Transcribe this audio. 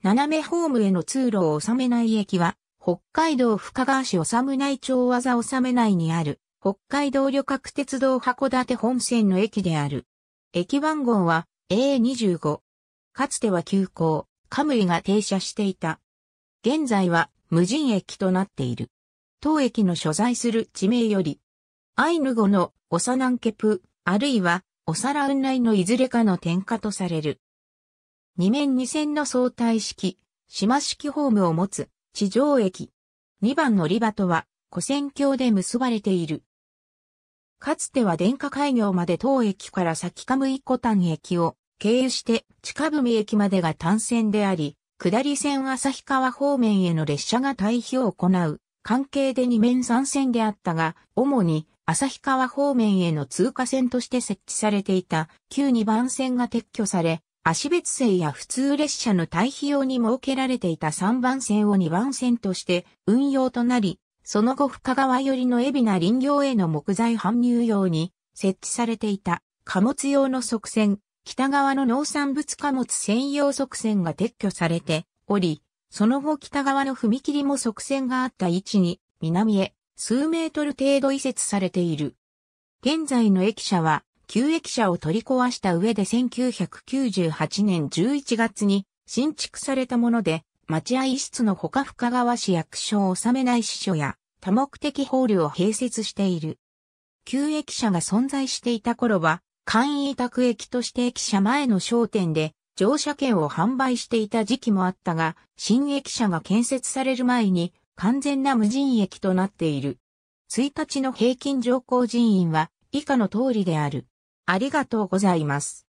斜めホームへの通路を収めない駅は、北海道深川市収内町技収め内にある、北海道旅客鉄道函館本線の駅である。駅番号は A25。かつては急行、カムイが停車していた。現在は無人駅となっている。当駅の所在する地名より、アイヌ語のオサナンケプ、あるいはオサラウンライのいずれかの点火とされる。2面2線の相対式、島式ホームを持つ地上駅。2番乗り場とは、古線橋で結ばれている。かつては電化開業まで当駅から先む一個丹駅を経由して近文駅までが単線であり、下り線旭川方面への列車が退避を行う関係で2面3線であったが、主に旭川方面への通過線として設置されていた旧2番線が撤去され、足別線や普通列車の対比用に設けられていた3番線を2番線として運用となり、その後深川寄りの海老名林業への木材搬入用に設置されていた貨物用の側線、北側の農産物貨物専用側線が撤去されており、その後北側の踏切も側線があった位置に南へ数メートル程度移設されている。現在の駅舎は旧駅舎を取り壊した上で1998年11月に新築されたもので、待合室のほか深川市役所を治めない支所や多目的ホールを併設している。旧駅舎が存在していた頃は、簡易委託駅として駅舎前の商店で乗車券を販売していた時期もあったが、新駅舎が建設される前に完全な無人駅となっている。1日の平均乗降人員は以下の通りである。ありがとうございます。